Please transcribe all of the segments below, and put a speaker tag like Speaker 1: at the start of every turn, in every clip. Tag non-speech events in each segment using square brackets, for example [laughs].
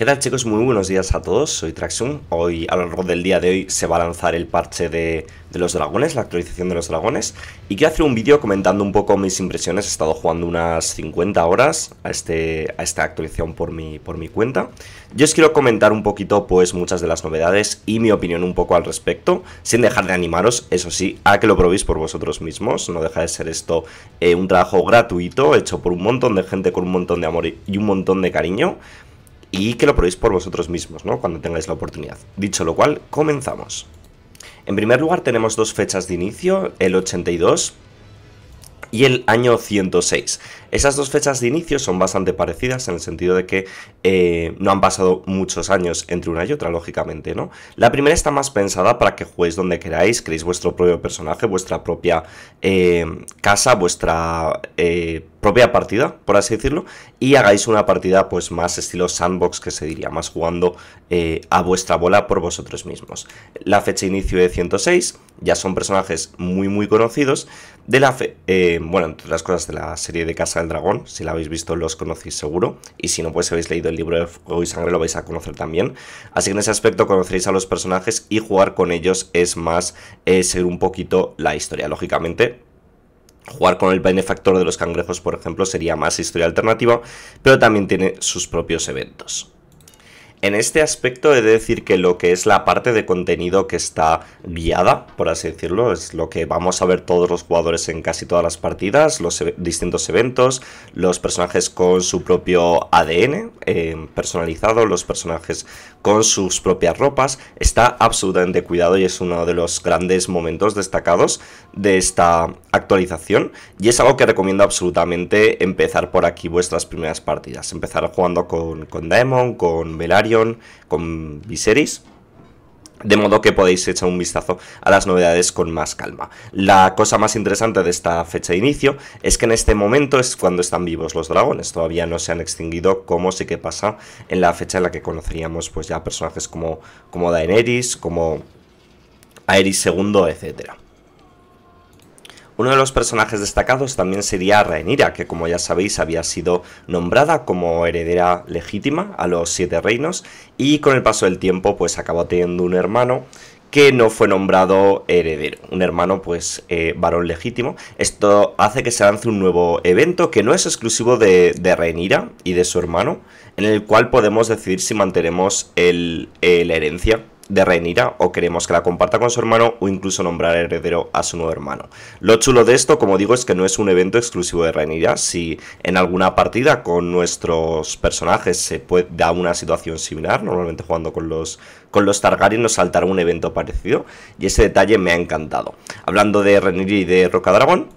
Speaker 1: ¿Qué tal chicos? Muy buenos días a todos, soy Traxum. Hoy, a lo largo del día de hoy, se va a lanzar el parche de, los dragones, la actualización de los dragones. Y quiero hacer un vídeo comentando un poco mis impresiones. He estado jugando unas 50 horas a, este, a esta actualización por mi, por mi cuenta. Yo os quiero comentar un poquito, pues, muchas de las novedades y mi opinión un poco al respecto, sin dejar de animaros, eso sí, a que lo probéis por vosotros mismos. No deja de ser esto eh, un trabajo gratuito, hecho por un montón de gente con un montón de amor y un montón de cariño y que lo probéis por vosotros mismos, ¿no? Cuando tengáis la oportunidad. Dicho lo cual, comenzamos. En primer lugar tenemos dos fechas de inicio, el 82 y el año 106. Esas dos fechas de inicio son bastante parecidas en el sentido de que eh, no han pasado muchos años entre una y otra, lógicamente, ¿no? La primera está más pensada para que juguéis donde queráis, creéis vuestro propio personaje, vuestra propia eh, casa, vuestra eh, propia partida, por así decirlo, y hagáis una partida pues más estilo sandbox que se diría, más jugando eh, a vuestra bola por vosotros mismos. La fecha de inicio de 106, ya son personajes muy muy conocidos, de la eh, bueno, entre las cosas de la serie de Casa del Dragón, si la habéis visto los conocéis seguro, y si no pues habéis leído el libro de Fuego y Sangre lo vais a conocer también, así que en ese aspecto conoceréis a los personajes y jugar con ellos es más eh, ser un poquito la historia, lógicamente Jugar con el benefactor de los cangrejos, por ejemplo, sería más historia alternativa, pero también tiene sus propios eventos. En este aspecto he de decir que lo que es la parte de contenido que está guiada, por así decirlo, es lo que vamos a ver todos los jugadores en casi todas las partidas, los distintos eventos, los personajes con su propio ADN eh, personalizado, los personajes con sus propias ropas, está absolutamente cuidado y es uno de los grandes momentos destacados de esta actualización y es algo que recomiendo absolutamente empezar por aquí vuestras primeras partidas, empezar jugando con, con Daemon, con Velario, con Viserys. De modo que podéis echar un vistazo a las novedades con más calma. La cosa más interesante de esta fecha de inicio es que en este momento es cuando están vivos los dragones. Todavía no se han extinguido como sí que pasa en la fecha en la que conoceríamos pues ya personajes como, como Daenerys, como Aerys II, etcétera. Uno de los personajes destacados también sería Rhaenyra, que como ya sabéis había sido nombrada como heredera legítima a los Siete Reinos y con el paso del tiempo pues acabó teniendo un hermano que no fue nombrado heredero, un hermano pues eh, varón legítimo. Esto hace que se lance un nuevo evento que no es exclusivo de, de Rhaenyra y de su hermano, en el cual podemos decidir si mantenemos la herencia de Rhaenyra o queremos que la comparta con su hermano o incluso nombrar heredero a su nuevo hermano. Lo chulo de esto, como digo, es que no es un evento exclusivo de Rhaenyra. Si en alguna partida con nuestros personajes se puede, da una situación similar, normalmente jugando con los, con los Targaryen nos saltará un evento parecido y ese detalle me ha encantado. Hablando de Rhaenyra y de Rocadragón...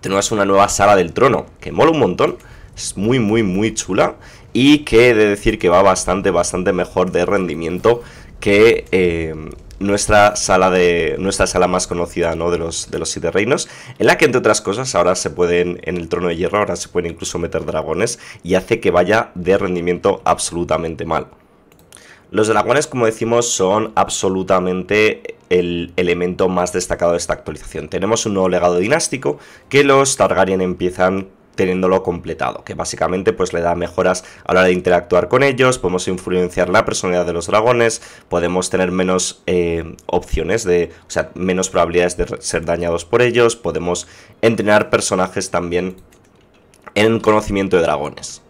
Speaker 1: tenemos una nueva sala del trono que mola un montón. Es muy, muy, muy chula y que he de decir que va bastante, bastante mejor de rendimiento que em, nuestra sala de nuestra sala más conocida no de los de los siete reinos en la que entre otras cosas ahora se pueden en el trono de hierro ahora se pueden incluso meter dragones y hace que vaya de rendimiento absolutamente mal los dragones como decimos son absolutamente el elemento más destacado de esta actualización tenemos un nuevo legado dinástico que los Targaryen empiezan teniéndolo completado, que básicamente pues le da mejoras a la hora de interactuar con ellos, podemos influenciar la personalidad de los dragones, podemos tener menos eh, opciones de, o sea, menos probabilidades de ser dañados por ellos, podemos entrenar personajes también en conocimiento de dragones.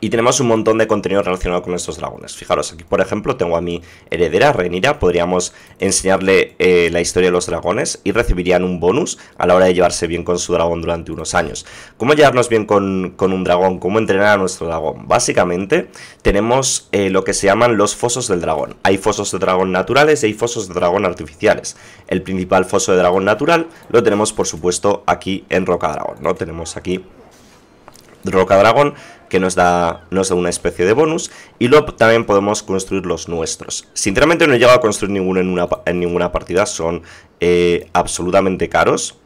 Speaker 1: Y tenemos un montón de contenido relacionado con estos dragones. Fijaros, aquí por ejemplo tengo a mi heredera, Renira. Podríamos enseñarle eh, la historia de los dragones y recibirían un bonus a la hora de llevarse bien con su dragón durante unos años. ¿Cómo llevarnos bien con, un dragón? ¿Cómo entrenar a nuestro dragón? Básicamente tenemos eh, lo que se llaman los fosos del dragón. Hay fosos de dragón naturales y hay fosos de dragón artificiales. El principal foso de dragón natural lo tenemos por supuesto aquí en Roca Dragón. ¿no? Tenemos aquí Roca Dragón, que nos da, una especie de bonus, y luego también podemos construir los nuestros. Sinceramente no he llegado a construir ninguno en, ninguna partida, son eh, absolutamente caros.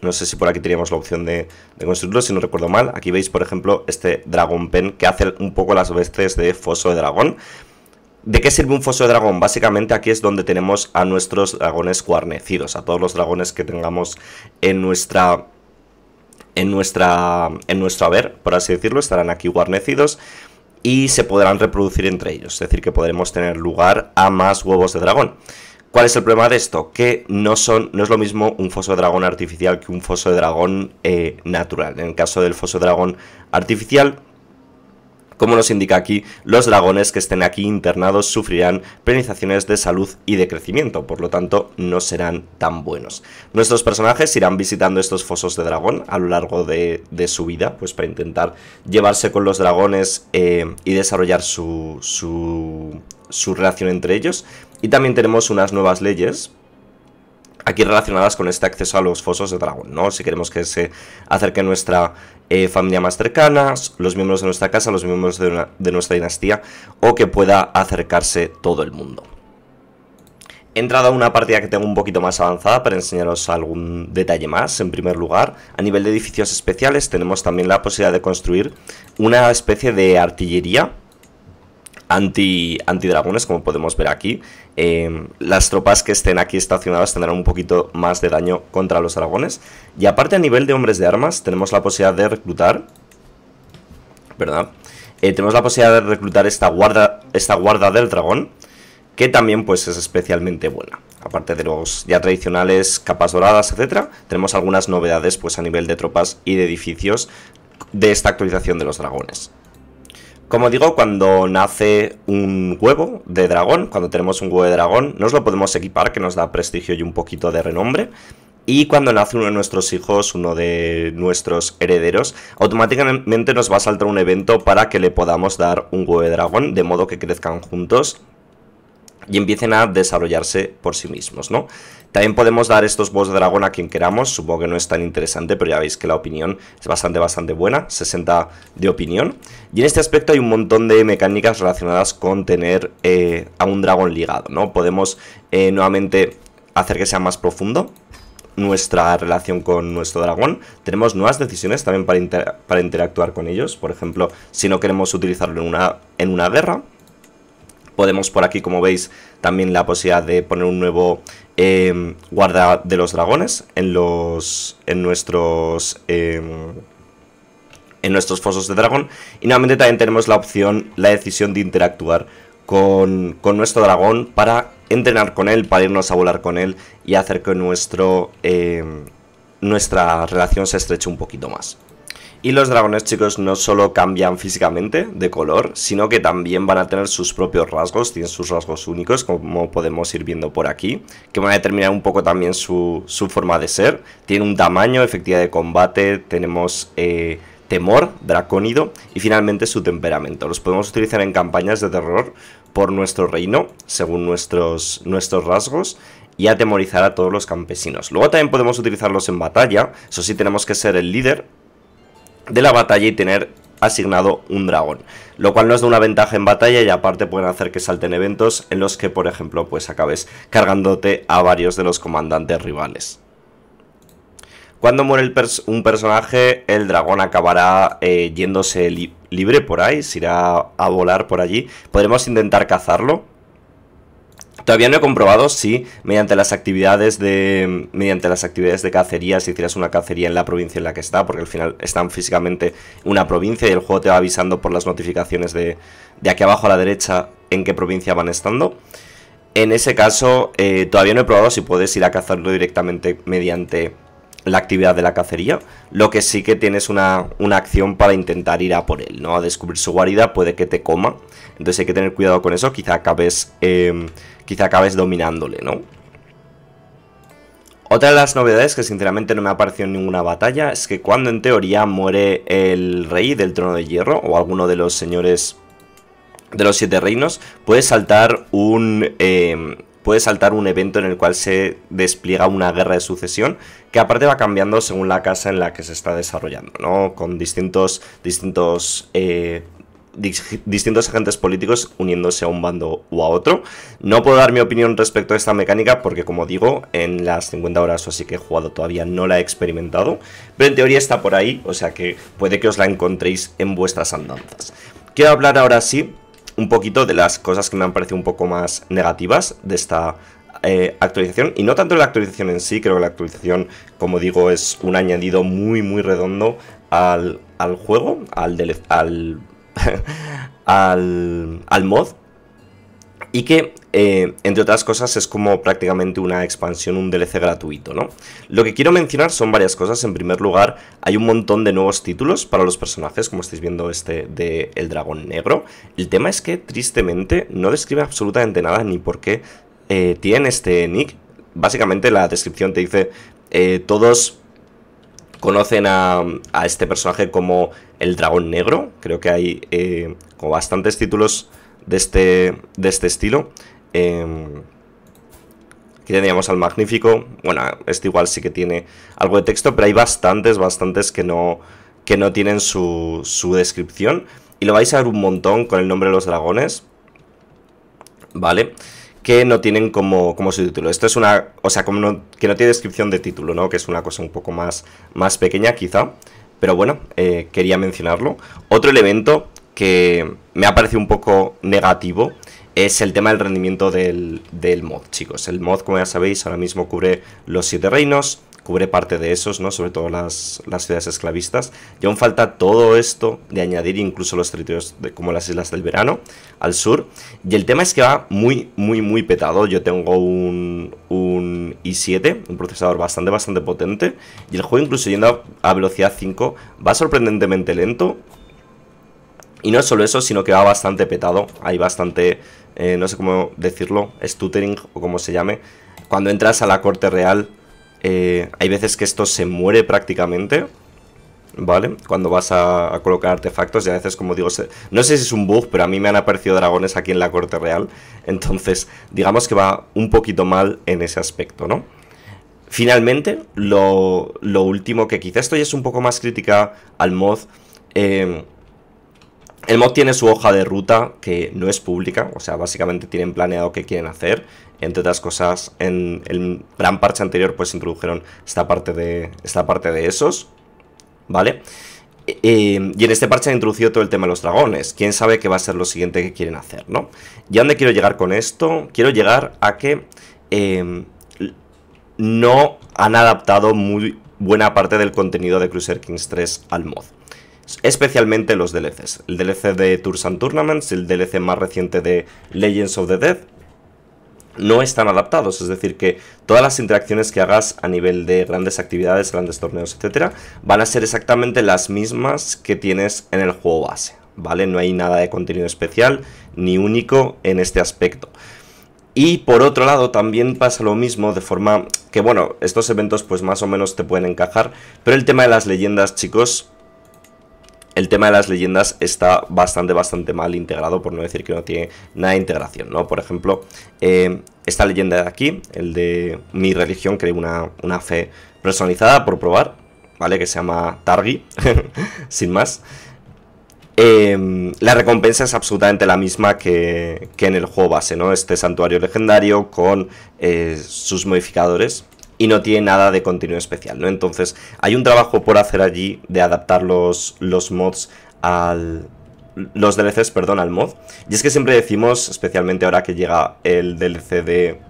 Speaker 1: No sé si por aquí teníamos la opción de, construirlos construirlo, si no recuerdo mal. Aquí veis, por ejemplo, este Dragon Pen, que hace un poco las veces de foso de dragón. ¿De qué sirve un foso de dragón? Básicamente aquí es donde tenemos a nuestros dragones guarnecidos, a todos los dragones que tengamos en nuestra en, nuestra, en nuestro haber, por así decirlo, estarán aquí guarnecidos y se podrán reproducir entre ellos, es decir, que podremos tener lugar a más huevos de dragón. ¿Cuál es el problema de esto? Que no, son, no es lo mismo un foso de dragón artificial que un foso de dragón eh, natural. En el caso del foso de dragón artificial, como nos indica aquí, los dragones que estén aquí internados sufrirán penalizaciones de salud y de crecimiento, por lo tanto no serán tan buenos. Nuestros personajes irán visitando estos fosos de dragón a lo largo de, su vida, pues para intentar llevarse con los dragones eh, y desarrollar su, su, su relación entre ellos. Y también tenemos unas nuevas leyes aquí relacionadas con este acceso a los fosos de dragón, ¿no? Si queremos que se acerque nuestra eh, familia más cercana, los miembros de nuestra casa, los miembros de, nuestra dinastía o que pueda acercarse todo el mundo. He entrado a una partida que tengo un poquito más avanzada para enseñaros algún detalle más. En primer lugar, a nivel de edificios especiales tenemos también la posibilidad de construir una especie de artillería anti, anti dragones como podemos ver aquí Em, las tropas que estén aquí estacionadas tendrán un poquito más de daño contra los dragones. Y aparte a nivel de hombres de armas tenemos la posibilidad de reclutar, ¿verdad? Eh, tenemos la posibilidad de reclutar esta guarda, esta guarda del dragón, que también pues es especialmente buena. Aparte de los ya tradicionales capas doradas, etcétera, tenemos algunas novedades pues a nivel de tropas y de edificios de esta actualización de los dragones. Como digo, cuando nace un huevo de dragón, cuando tenemos un huevo de dragón, nos lo podemos equipar, que nos da prestigio y un poquito de renombre. Y cuando nace uno de nuestros hijos, uno de nuestros herederos, automáticamente nos va a saltar un evento para que le podamos dar un huevo de dragón, de modo que crezcan juntos y empiecen a desarrollarse por sí mismos, ¿no? También podemos dar estos boss de dragón a quien queramos, supongo que no es tan interesante, pero ya veis que la opinión es bastante, bastante buena, 60 de opinión. Y en este aspecto hay un montón de mecánicas relacionadas con tener eh, a un dragón ligado, ¿no? Podemos eh, nuevamente hacer que sea más profundo, nuestra relación con nuestro dragón. Tenemos nuevas decisiones también para, para, interactuar con ellos. Por ejemplo, si no queremos utilizarlo en una, en una guerra, Podemos por aquí, como veis, también la posibilidad de poner un nuevo em, guarda de los dragones en, los, en nuestros... Em, en nuestros fosos de dragón y nuevamente también tenemos la opción, la decisión de interactuar con, nuestro dragón para entrenar con él, para irnos a volar con él y hacer que nuestro, em, nuestra relación se estreche un poquito más. Y los dragones, chicos, no solo cambian físicamente de color, sino que también van a tener sus propios rasgos, tienen sus rasgos únicos, como podemos ir viendo por aquí, que van a determinar un poco también su, forma de ser. Tiene un tamaño, efectividad de combate, tenemos... Eh, temor, dracónido y finalmente su temperamento. Los podemos utilizar en campañas de terror por nuestro reino, según nuestros, nuestros rasgos, y atemorizar a todos los campesinos. Luego también podemos utilizarlos en batalla, eso sí tenemos que ser el líder de la batalla y tener asignado un dragón, lo cual nos da una ventaja en batalla y aparte pueden hacer que salten eventos en los que, por ejemplo, pues acabes cargándote a varios de los comandantes rivales. Cuando muere un personaje, el dragón acabará eh, yéndose libre por ahí, se irá a volar por allí. Podremos intentar cazarlo, Todavía no he comprobado si mediante las actividades de mediante las actividades de cacería, si hicieras una cacería en la provincia en la que está, porque al final están físicamente una provincia y el juego te va avisando por las notificaciones de, aquí abajo a la derecha en qué provincia van estando. En ese caso, eh, todavía no he probado si puedes ir a cazarlo directamente mediante la actividad de la cacería, lo que sí que tienes una, una, acción para intentar ir a por él, ¿no? A descubrir su guarida, puede que te coma, entonces hay que tener cuidado con eso, quizá acabes, em, quizá acabes dominándole, ¿no? Otra de las novedades que sinceramente no me ha aparecido en ninguna batalla es que cuando en teoría muere el rey del trono de hierro o alguno de los señores de los siete reinos, puede saltar un... Em, puede saltar un evento en el cual se despliega una guerra de sucesión, que aparte va cambiando según la casa en la que se está desarrollando, ¿no? Con distintos, distintos, eh, distintos agentes políticos uniéndose a un bando u a otro. No puedo dar mi opinión respecto a esta mecánica porque, como digo, en las 50 horas o así que he jugado todavía no la he experimentado, pero en teoría está por ahí, o sea que puede que os la encontréis en vuestras andanzas. Quiero hablar ahora sí un poquito de las cosas que me han parecido un poco más negativas de esta eh, actualización y no tanto la actualización en sí, creo que la actualización, como digo, es un añadido muy muy redondo al, al juego, al, [laughs] al, al, mod y que, eh, entre otras cosas, es como prácticamente una expansión, un DLC gratuito, ¿no? Lo que quiero mencionar son varias cosas. En primer lugar, hay un montón de nuevos títulos para los personajes, como estáis viendo este de El Dragón Negro. El tema es que, tristemente, no describe absolutamente nada ni por qué eh, tiene este nick. Básicamente la descripción te dice, eh, todos conocen a, a, este personaje como El Dragón Negro. Creo que hay bastantes títulos de este, de este estilo. que em, aquí tendríamos al Magnífico. Bueno, este igual sí que tiene algo de texto, pero hay bastantes, bastantes que no, que no tienen su, su descripción. Y lo vais a ver un montón con el nombre de los dragones. ¿Vale? Que no tienen como, como su título. Esto es una... O sea, como que no tiene descripción de título, ¿no? Que es una cosa un poco más, más pequeña quizá. Pero bueno, eh, quería mencionarlo. Otro elemento que me ha parecido un poco negativo es el tema del rendimiento del, mod, chicos. El mod, como ya sabéis, ahora mismo cubre los siete reinos, cubre parte de esos, ¿no? Sobre todo las, ciudades esclavistas. Y aún falta todo esto de añadir incluso los territorios de, como las Islas del Verano al sur. Y el tema es que va muy, muy, muy petado. Yo tengo un, un i7, un procesador bastante, bastante potente. Y el juego, incluso yendo a, a velocidad 5, va sorprendentemente lento y no solo eso, sino que va bastante petado. Hay bastante, eh, no sé cómo decirlo, stuttering o como se llame. Cuando entras a la corte real, eh, hay veces que esto se muere prácticamente. ¿Vale? Cuando vas a, colocar artefactos y a veces, como digo, no sé si es un bug, pero a mí me han aparecido dragones aquí en la corte real. Entonces, digamos que va un poquito mal en ese aspecto, ¿no? Finalmente, lo, último que quizá esto ya es un poco más crítica al mod. Eh, el mod tiene su hoja de ruta que no es pública, o sea, básicamente tienen planeado qué quieren hacer. Entre otras cosas, en el gran parche anterior pues introdujeron esta parte de, esta parte de esos, ¿vale? Eh, y en este parche han introducido todo el tema de los dragones. ¿Quién sabe qué va a ser lo siguiente que quieren hacer, no? ¿Y a dónde quiero llegar con esto? Quiero llegar a que em, no han adaptado muy buena parte del contenido de Cruiser Kings 3 al mod especialmente los DLCs. El DLC de Tours and Tournaments, el DLC más reciente de Legends of the Dead, no están adaptados, es decir, que todas las interacciones que hagas a nivel de grandes actividades, grandes torneos, etcétera, van a ser exactamente las mismas que tienes en el juego base, ¿vale? No hay nada de contenido especial ni único en este aspecto. Y por otro lado también pasa lo mismo de forma que bueno, estos eventos pues más o menos te pueden encajar, pero el tema de las leyendas, chicos, el tema de las leyendas está bastante, bastante mal integrado, por no decir que no tiene nada de integración, ¿no? Por ejemplo, eh, esta leyenda de aquí, el de mi religión, creo una, una fe personalizada por probar, ¿vale? Que se llama Targi, [laughs] sin más. Em, la recompensa es absolutamente la misma que, en el juego base, ¿no? Este santuario legendario con eh, sus modificadores, y no tiene nada de contenido especial, ¿no? Entonces hay un trabajo por hacer allí de adaptar los, los mods al, los DLCs, perdón, al mod. Y es que siempre decimos, especialmente ahora que llega el DLC de...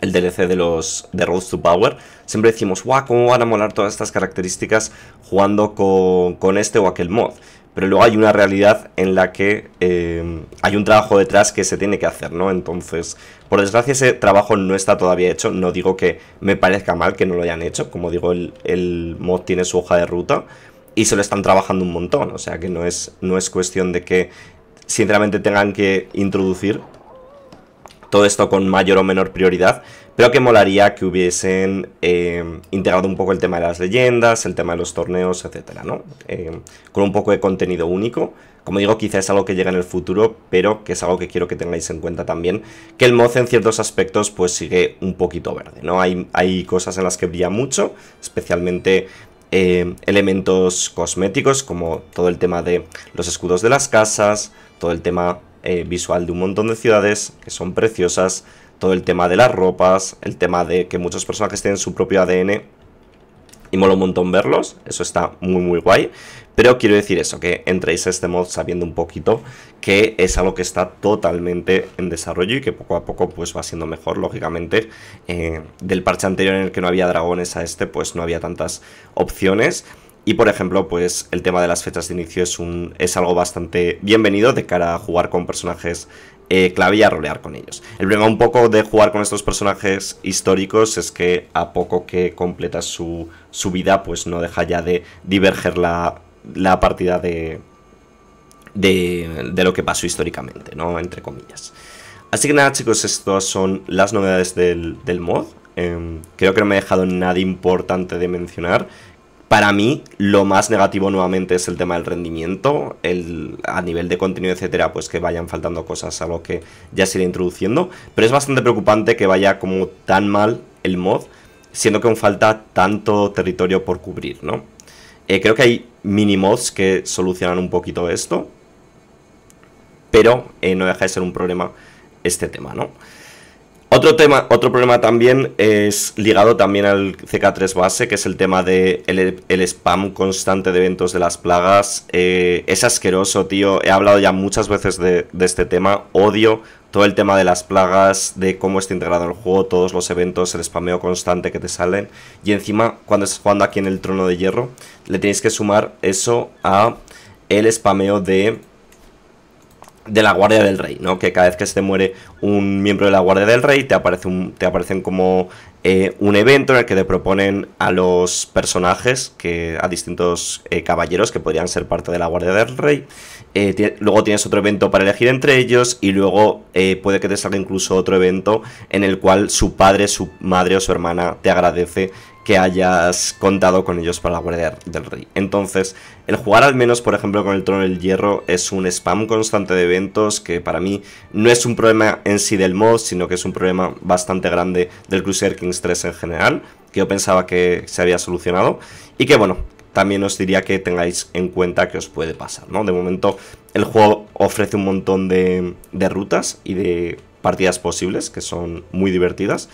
Speaker 1: El DLC de los... de Roads to Power. Siempre decimos, guau, cómo van a molar todas estas características jugando con, con este o aquel mod pero luego hay una realidad en la que eh, hay un trabajo detrás que se tiene que hacer, ¿no? Entonces, por desgracia ese trabajo no está todavía hecho, no digo que me parezca mal que no lo hayan hecho, como digo, el, mod tiene su hoja de ruta y se lo están trabajando un montón, o sea que no es, no es cuestión de que sinceramente tengan que introducir todo esto con mayor o menor prioridad, pero que molaría que hubiesen em, integrado un poco el tema de las leyendas, el tema de los torneos, etcétera, ¿no? Em, con un poco de contenido único. Como digo, quizá es algo que llega en el futuro, pero que es algo que quiero que tengáis en cuenta también. Que el mod en ciertos aspectos pues sigue un poquito verde, ¿no? Hay, hay cosas en las que brilla mucho, especialmente em, elementos cosméticos, como todo el tema de los escudos de las casas, todo el tema eh, visual de un montón de ciudades que son preciosas, todo el tema de las ropas, el tema de que muchos personajes tienen su propio ADN y mola un montón verlos, eso está muy muy guay, pero quiero decir eso, que entréis a este mod sabiendo un poquito que es algo que está totalmente en desarrollo y que poco a poco pues va siendo mejor, lógicamente. Eh, del parche anterior en el que no había dragones a este, pues no había tantas opciones. Y por ejemplo, pues el tema de las fechas de inicio es, un, es algo bastante bienvenido de cara a jugar con personajes eh, clave a rolear con ellos. El problema un poco de jugar con estos personajes históricos es que a poco que completa su, vida, pues no deja ya de diverger la, partida de, de, lo que pasó históricamente, ¿no? Entre comillas. Así que nada chicos, estas son las novedades del, mod. Em, creo que no me he dejado nada importante de mencionar. Para mí, lo más negativo nuevamente es el tema del rendimiento, a nivel de contenido, etcétera, pues que vayan faltando cosas, a lo que ya se irá introduciendo. Pero es bastante preocupante que vaya como tan mal el mod, siendo que aún falta tanto territorio por cubrir, ¿no? Eh, creo que hay mini mods que solucionan un poquito esto, pero eh, no deja de ser un problema este tema, ¿no? Otro tema, otro problema también es ligado también al CK3 base, que es el tema de el, spam constante de eventos de las plagas. Eh, es asqueroso, tío. He hablado ya muchas veces de, este tema. Odio todo el tema de las plagas, de cómo está integrado el juego, todos los eventos, el spameo constante que te salen. Y encima, cuando estás jugando aquí en el trono de hierro, le tenéis que sumar eso a el spameo de de la Guardia del Rey, ¿no? Que cada vez que se muere un miembro de la Guardia del Rey, te, aparece un, te aparecen como eh, un evento en el que te proponen a los personajes, que, a distintos eh, caballeros que podrían ser parte de la Guardia del Rey. Eh, luego tienes otro evento para elegir entre ellos y luego puede que te salga incluso otro evento en el cual su padre, su madre o su hermana te agradece que hayas contado con ellos para la guardia del rey. Entonces, el jugar al menos, por ejemplo, con el trono del hierro es un spam constante de eventos que para mí no es un problema en sí del mod, sino que es un problema bastante grande del Crusader Kings 3 en general, que yo pensaba que se había solucionado y que bueno, también os diría que tengáis en cuenta que os puede pasar, ¿no? De momento, el juego ofrece un montón de rutas y de partidas posibles que son muy divertidas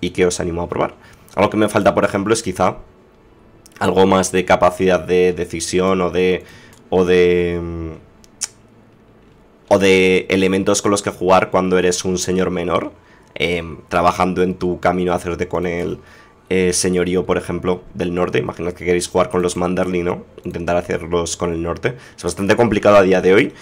Speaker 1: y que os animo a probar. Algo que me falta, por ejemplo, es quizá algo más de capacidad de decisión o de... o de... Mm, o de elementos con los que jugar cuando eres un señor menor, em, trabajando en tu camino a hacerte con el eh, señorío, por ejemplo, del norte. Imaginad que queréis jugar con los Manderly, ¿no? Intentar hacerlos con el norte. Es bastante complicado a día de hoy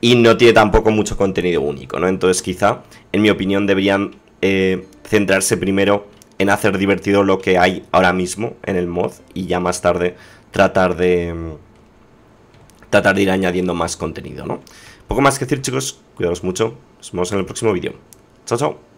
Speaker 1: y no tiene tampoco mucho contenido único, ¿no? Entonces quizá, en mi opinión, deberían eh, centrarse primero hacer divertido lo que hay ahora mismo en el mod y ya más tarde tratar de mm, tratar de ir añadiendo más contenido, ¿no? Poco más que decir, chicos, cuidaos mucho, nos vemos en el próximo vídeo. Chao, chao.